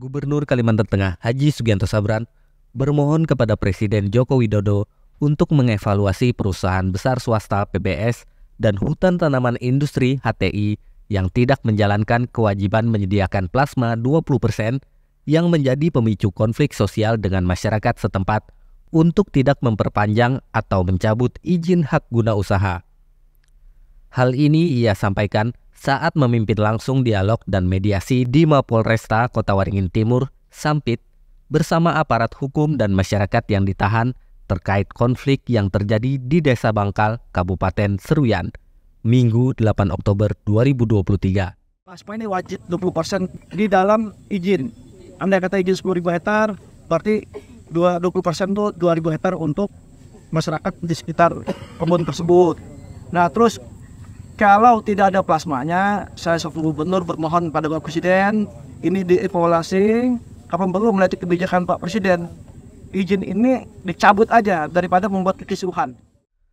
Gubernur Kalimantan Tengah Haji Sugianto Sabran bermohon kepada Presiden Joko Widodo untuk mengevaluasi perusahaan besar swasta PBS dan Hutan Tanaman Industri HTI yang tidak menjalankan kewajiban menyediakan plasma 20% yang menjadi pemicu konflik sosial dengan masyarakat setempat untuk tidak memperpanjang atau mencabut izin hak guna usaha. Hal ini ia sampaikan saat memimpin langsung dialog dan mediasi di Mapolresta Kota Waringin Timur, Sampit, bersama aparat hukum dan masyarakat yang ditahan terkait konflik yang terjadi di Desa Bangkal, Kabupaten Seruyan, Minggu 8 Oktober 2023. Aspa ini wajib 20% di dalam izin. Anda kata izin 10.000 hektar, berarti 20% itu 2.000 hektar untuk masyarakat di sekitar kebun tersebut. Nah, terus kalau tidak ada plasmanya, saya sebagai gubernur bermohon pada Bapak Presiden ini dievaluasi kapan perlu melihat kebijakan Pak Presiden. Izin ini dicabut aja daripada membuat kekisruhan.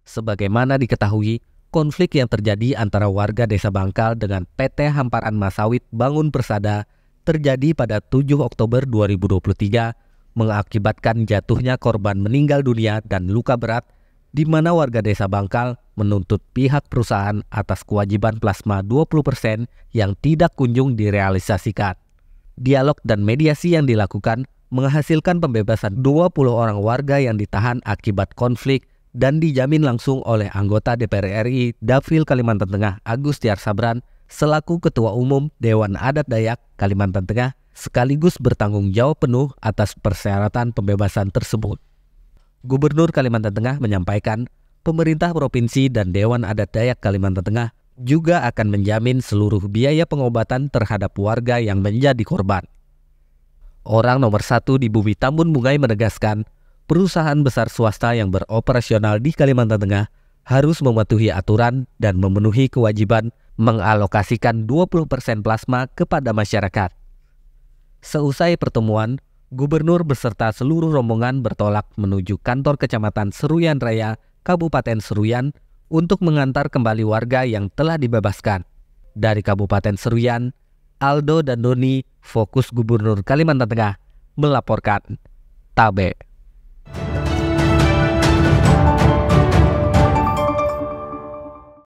Sebagaimana diketahui, konflik yang terjadi antara warga Desa Bangkal dengan PT Hamparan Masawit Bangun Persada terjadi pada 7 Oktober 2023 mengakibatkan jatuhnya korban meninggal dunia dan luka berat di mana warga desa Bangkal menuntut pihak perusahaan atas kewajiban plasma 20% yang tidak kunjung direalisasikan. Dialog dan mediasi yang dilakukan menghasilkan pembebasan 20 orang warga yang ditahan akibat konflik dan dijamin langsung oleh anggota DPR RI Dapil Kalimantan Tengah Agus Tiar Sabran selaku Ketua Umum Dewan Adat Dayak Kalimantan Tengah sekaligus bertanggung jawab penuh atas persyaratan pembebasan tersebut. Gubernur Kalimantan Tengah menyampaikan pemerintah provinsi dan Dewan Adat Dayak Kalimantan Tengah juga akan menjamin seluruh biaya pengobatan terhadap warga yang menjadi korban. Orang nomor satu di Bumi Tambun Bungai menegaskan, perusahaan besar swasta yang beroperasional di Kalimantan Tengah harus mematuhi aturan dan memenuhi kewajiban mengalokasikan 20% plasma kepada masyarakat. Seusai pertemuan, Gubernur beserta seluruh rombongan bertolak menuju kantor Kecamatan Seruyan Raya, Kabupaten Seruyan untuk mengantar kembali warga yang telah dibebaskan. Dari Kabupaten Seruyan, Aldo dan Doni, fokus Gubernur Kalimantan Tengah, melaporkan. Tabe.